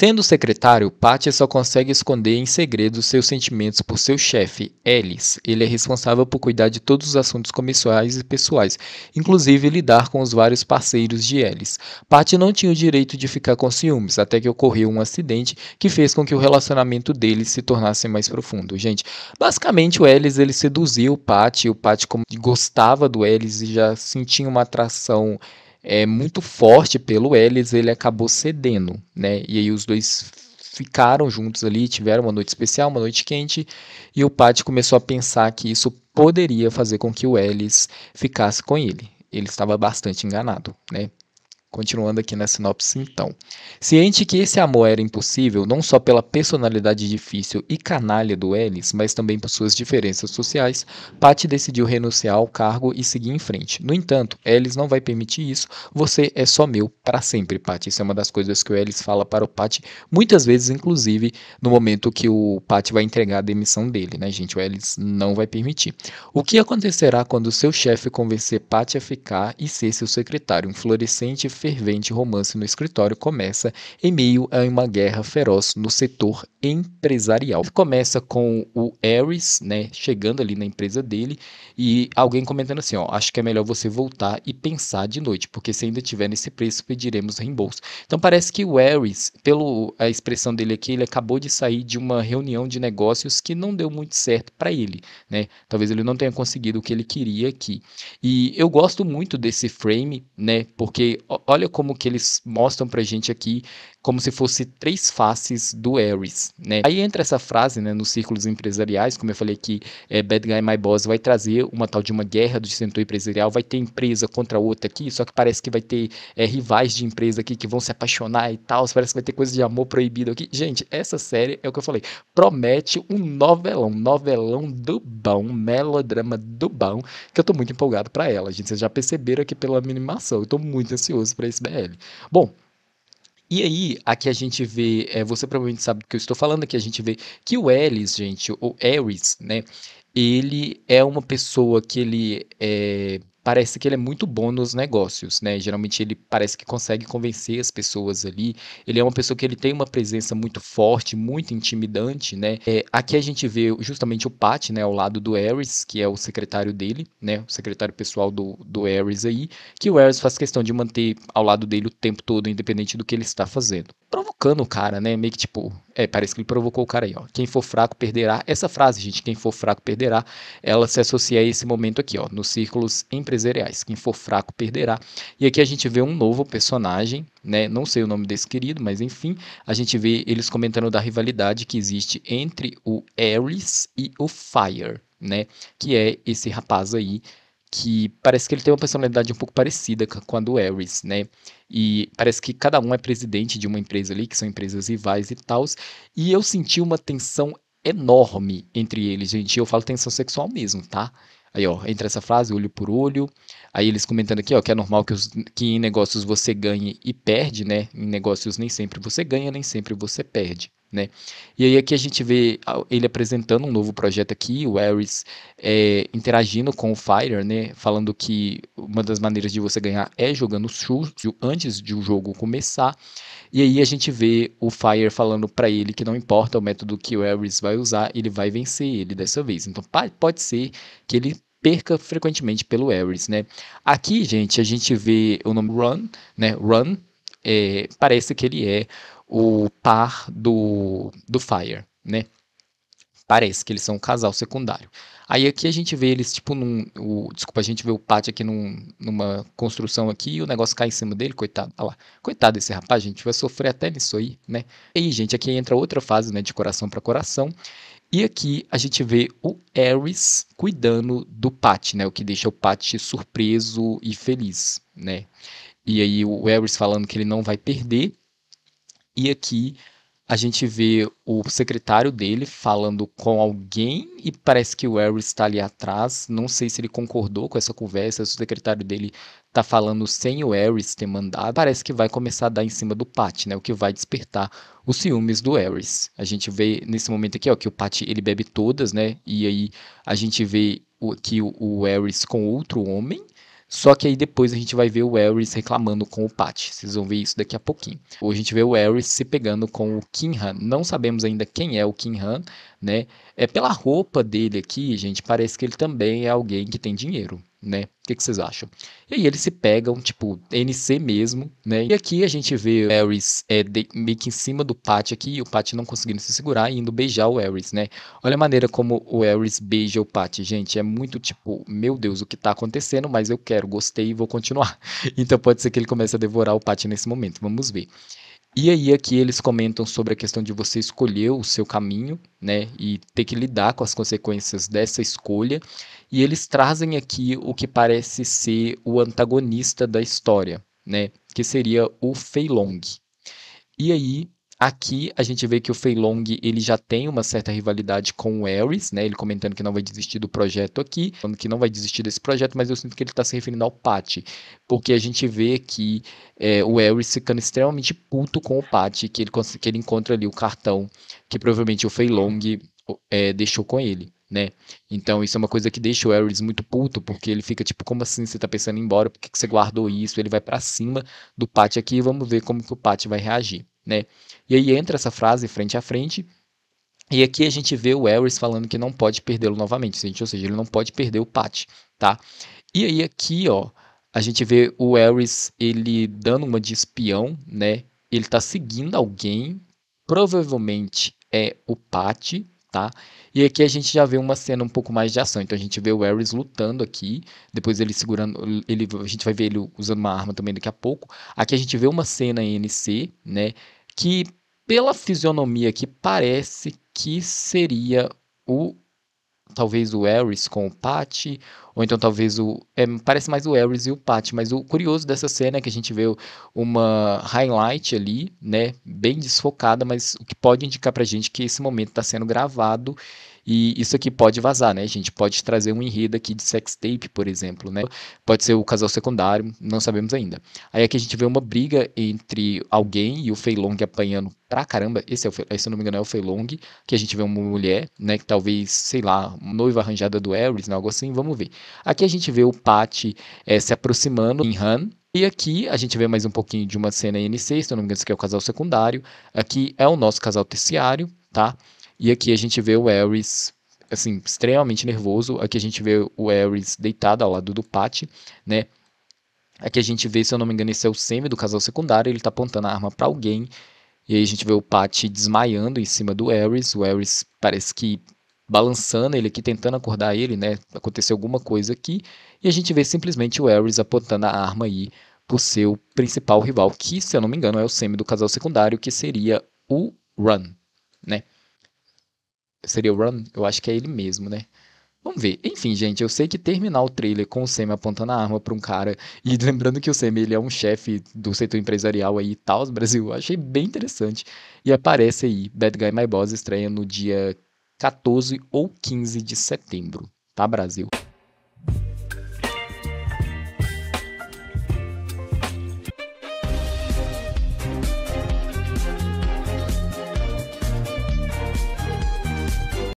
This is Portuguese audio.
Sendo secretário, Patty só consegue esconder em segredo seus sentimentos por seu chefe, Ellis. Ele é responsável por cuidar de todos os assuntos comerciais e pessoais, inclusive lidar com os vários parceiros de Ellis. Patty não tinha o direito de ficar com ciúmes, até que ocorreu um acidente que fez com que o relacionamento deles se tornasse mais profundo. Gente, basicamente o Ellis ele seduziu o Patty, o Patty gostava do Ellis e já sentia uma atração é, muito forte pelo Ellis, ele acabou cedendo, né? E aí os dois ficaram juntos ali, tiveram uma noite especial, uma noite quente, e o Pat começou a pensar que isso poderia fazer com que o Ellis ficasse com ele. Ele estava bastante enganado, né? Continuando aqui na sinopse, então. Ciente que esse amor era impossível, não só pela personalidade difícil e canalha do Ellis, mas também por suas diferenças sociais, Patty decidiu renunciar ao cargo e seguir em frente. No entanto, Ellis não vai permitir isso. Você é só meu para sempre, Patty. Isso é uma das coisas que o Ellis fala para o Patty muitas vezes, inclusive no momento que o Patty vai entregar a demissão dele, né, gente? O Ellis não vai permitir. O que acontecerá quando seu chefe convencer Patty a ficar e ser seu secretário? Um florescente fervente romance no escritório começa em meio a uma guerra feroz no setor empresarial. Começa com o Ares, né, chegando ali na empresa dele e alguém comentando assim, ó, acho que é melhor você voltar e pensar de noite, porque se ainda tiver nesse preço, pediremos reembolso. Então parece que o Ares, pelo a expressão dele aqui, ele acabou de sair de uma reunião de negócios que não deu muito certo para ele, né? Talvez ele não tenha conseguido o que ele queria aqui. E eu gosto muito desse frame, né, porque olha como que eles mostram pra gente aqui como se fosse três faces do Ares, né? Aí entra essa frase, né, nos círculos empresariais, como eu falei que é, bad guy my boss vai trazer uma tal de uma guerra do setor empresarial, vai ter empresa contra outra aqui, só que parece que vai ter é, rivais de empresa aqui que vão se apaixonar e tal, parece que vai ter coisa de amor proibido aqui. Gente, essa série é o que eu falei, promete um novelão, novelão do bom, melodrama do bom, que eu tô muito empolgado para ela, gente. Vocês já perceberam aqui pela minimação, eu tô muito ansioso para esse BL. Bom, e aí, aqui a gente vê, é, você provavelmente sabe do que eu estou falando, aqui a gente vê que o Ellis, gente, ou Ares, né? Ele é uma pessoa que ele é, parece que ele é muito bom nos negócios, né? Geralmente ele parece que consegue convencer as pessoas ali. Ele é uma pessoa que ele tem uma presença muito forte, muito intimidante, né? É, aqui a gente vê justamente o Pat, né, ao lado do Harris, que é o secretário dele, né? O secretário pessoal do, do Harris aí, que o Harris faz questão de manter ao lado dele o tempo todo, independente do que ele está fazendo. Provocando o cara, né? Meio que tipo, é, parece que ele provocou o cara aí, ó. Quem for fraco perderá. Essa frase, gente, quem for fraco perderá, ela se associa a esse momento aqui, ó, nos círculos empresariais cereais. Quem for fraco perderá. E aqui a gente vê um novo personagem, né? Não sei o nome desse querido, mas enfim, a gente vê eles comentando da rivalidade que existe entre o Ares e o Fire, né? Que é esse rapaz aí que parece que ele tem uma personalidade um pouco parecida com a do Ares, né? E parece que cada um é presidente de uma empresa ali, que são empresas rivais e tals. E eu senti uma tensão enorme entre eles, gente. Eu falo tensão sexual mesmo, tá? Aí, ó, entra essa frase, olho por olho. Aí eles comentando aqui, ó, que é normal que, os, que em negócios você ganhe e perde, né? Em negócios nem sempre você ganha, nem sempre você perde. Né? E aí aqui a gente vê ele apresentando um novo projeto aqui, o Ares é, interagindo com o Fire, né? Falando que uma das maneiras de você ganhar é jogando sujo antes de o um jogo começar. E aí a gente vê o Fire falando para ele que não importa o método que o Ares vai usar, ele vai vencer ele dessa vez. Então pode ser que ele perca frequentemente pelo Ares, né? Aqui, gente, a gente vê o nome Run, né? Run é, parece que ele é o par do, do Fire, né? Parece que eles são um casal secundário. Aí aqui a gente vê eles, tipo, num. O, desculpa, a gente vê o Pat aqui num, numa construção aqui e o negócio cai em cima dele, coitado. Olha lá. Coitado desse rapaz, gente, vai sofrer até nisso aí, né? E aí, gente, aqui entra outra fase, né, de coração para coração. E aqui a gente vê o Ares cuidando do Pat, né? O que deixa o Pat surpreso e feliz, né? E aí o Ares falando que ele não vai perder e aqui a gente vê o secretário dele falando com alguém e parece que o Harry está ali atrás. Não sei se ele concordou com essa conversa, se o secretário dele está falando sem o Harris ter mandado. Parece que vai começar a dar em cima do Pat, né? O que vai despertar os ciúmes do Harris. A gente vê nesse momento aqui, ó, que o Pat ele bebe todas, né? E aí a gente vê aqui que o, o Harris com outro homem só que aí depois a gente vai ver o Harris reclamando com o Pat. Vocês vão ver isso daqui a pouquinho. Ou a gente vê o Harris se pegando com o Han. Não sabemos ainda quem é o Han, né? É pela roupa dele aqui, gente, parece que ele também é alguém que tem dinheiro né? O que, que, vocês acham? E aí eles se pegam, tipo, NC mesmo, né? E aqui a gente vê o Ares é, de, meio que em cima do Pat aqui, e o Pat não conseguindo se segurar e indo beijar o Ares, né? Olha a maneira como o Ares beija o Pat, gente. É muito tipo, meu Deus, o que tá acontecendo, mas eu quero, gostei e vou continuar. Então pode ser que ele comece a devorar o Pat nesse momento, vamos ver. E aí aqui é eles comentam sobre a questão de você escolher o seu caminho, né, e ter que lidar com as consequências dessa escolha, e eles trazem aqui o que parece ser o antagonista da história, né, que seria o Feilong. E aí Aqui a gente vê que o Feilong ele já tem uma certa rivalidade com o Ares, né? Ele comentando que não vai desistir do projeto aqui, falando que não vai desistir desse projeto, mas eu sinto que ele está se referindo ao Pat, porque a gente vê que é, o Ares ficando extremamente puto com o Pat, que ele que ele encontra ali o cartão que provavelmente o Feilong é, deixou com ele. Né? Então isso é uma coisa que deixa o Ares muito puto, porque ele fica tipo, como assim você tá pensando em ir embora? Por que, que você guardou isso? Ele vai para cima do Pat aqui e vamos ver como que o Pat vai reagir né? E aí entra essa frase frente a frente. E aqui a gente vê o Harris falando que não pode perdê-lo novamente, gente, ou seja, ele não pode perder o Pat, tá? E aí aqui, ó, a gente vê o Harris ele dando uma de espião, né? Ele tá seguindo alguém, provavelmente é o Pat, tá? E aqui a gente já vê uma cena um pouco mais de ação. Então a gente vê o Ares lutando aqui, depois ele segurando, ele, a gente vai ver ele usando uma arma também daqui a pouco. Aqui a gente vê uma cena NC, né? que, pela fisionomia que parece que seria o talvez o Harris com o Pat ou então talvez o. É, parece mais o Harris e o Pat, mas o curioso dessa cena é que a gente vê uma highlight ali, né? Bem desfocada, mas o que pode indicar pra gente que esse momento está sendo gravado e isso aqui pode vazar, né, gente? Pode trazer um enredo aqui de sextape, por exemplo, né? Pode ser o casal secundário, não sabemos ainda. Aí aqui a gente vê uma briga entre alguém e o Feilong apanhando pra caramba. Esse, é o, esse se não me engano, é o Feilong. Que a gente vê uma mulher, né? Que talvez, sei lá, noiva arranjada do Ares, né, algo assim, vamos ver. Aqui a gente vê o Pat é, eh, se aproximando em Han, e aqui a gente vê mais um pouquinho de uma cena N6, se eu não me engano, isso aqui é o casal secundário. Aqui é o nosso casal terciário, tá? E aqui a gente vê o Ares, assim, extremamente nervoso. Aqui a gente vê o Ares deitado ao lado do Pat, né? Aqui a gente vê, se eu não me engano, esse é o Semi do casal secundário, ele tá apontando a arma para alguém. E aí a gente vê o Pat desmaiando em cima do Ares. O Ares parece que balançando ele aqui, tentando acordar ele, né? Aconteceu alguma coisa aqui. E a gente vê simplesmente o Ares apontando a arma aí pro seu principal rival, que, se eu não me engano, é o semi do casal secundário, que seria o Run, né? Seria o Run? Eu acho que é ele mesmo, né? Vamos ver. Enfim, gente, eu sei que terminar o trailer com o Semi apontando a arma para um cara e lembrando que o Semi ele é um chefe do setor empresarial aí e tal, Brasil, achei bem interessante. E aparece aí Bad Guy My Boss estreia no dia 14 ou 15 de setembro, tá, Brasil?